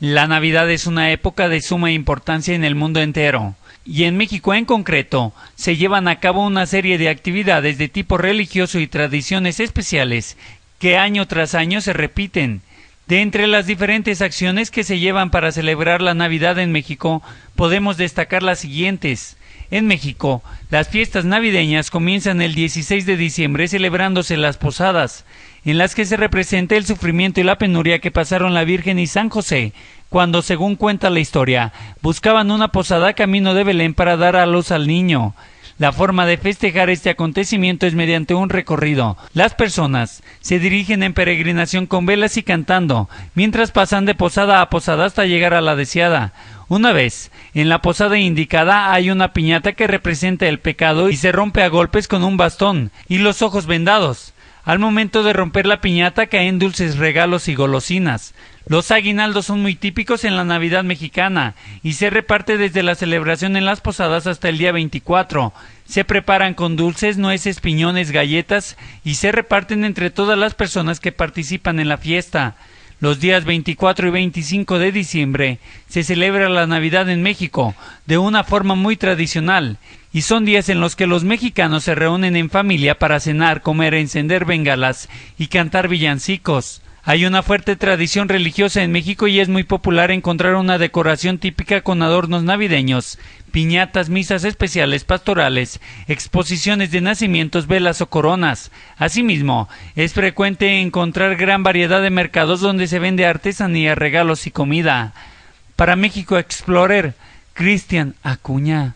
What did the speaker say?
La Navidad es una época de suma importancia en el mundo entero, y en México en concreto se llevan a cabo una serie de actividades de tipo religioso y tradiciones especiales que año tras año se repiten de entre las diferentes acciones que se llevan para celebrar la Navidad en México, podemos destacar las siguientes. En México, las fiestas navideñas comienzan el 16 de diciembre celebrándose las posadas, en las que se representa el sufrimiento y la penuria que pasaron la Virgen y San José, cuando, según cuenta la historia, buscaban una posada camino de Belén para dar a luz al niño. La forma de festejar este acontecimiento es mediante un recorrido. Las personas se dirigen en peregrinación con velas y cantando, mientras pasan de posada a posada hasta llegar a la deseada. Una vez, en la posada indicada hay una piñata que representa el pecado y se rompe a golpes con un bastón y los ojos vendados. Al momento de romper la piñata caen dulces regalos y golosinas. Los aguinaldos son muy típicos en la Navidad mexicana y se reparte desde la celebración en las posadas hasta el día 24. Se preparan con dulces, nueces, piñones, galletas y se reparten entre todas las personas que participan en la fiesta. Los días 24 y 25 de diciembre se celebra la Navidad en México de una forma muy tradicional y son días en los que los mexicanos se reúnen en familia para cenar, comer, encender bengalas y cantar villancicos. Hay una fuerte tradición religiosa en México y es muy popular encontrar una decoración típica con adornos navideños, piñatas, misas especiales pastorales, exposiciones de nacimientos, velas o coronas. Asimismo, es frecuente encontrar gran variedad de mercados donde se vende artesanía, regalos y comida. Para México Explorer, Cristian Acuña.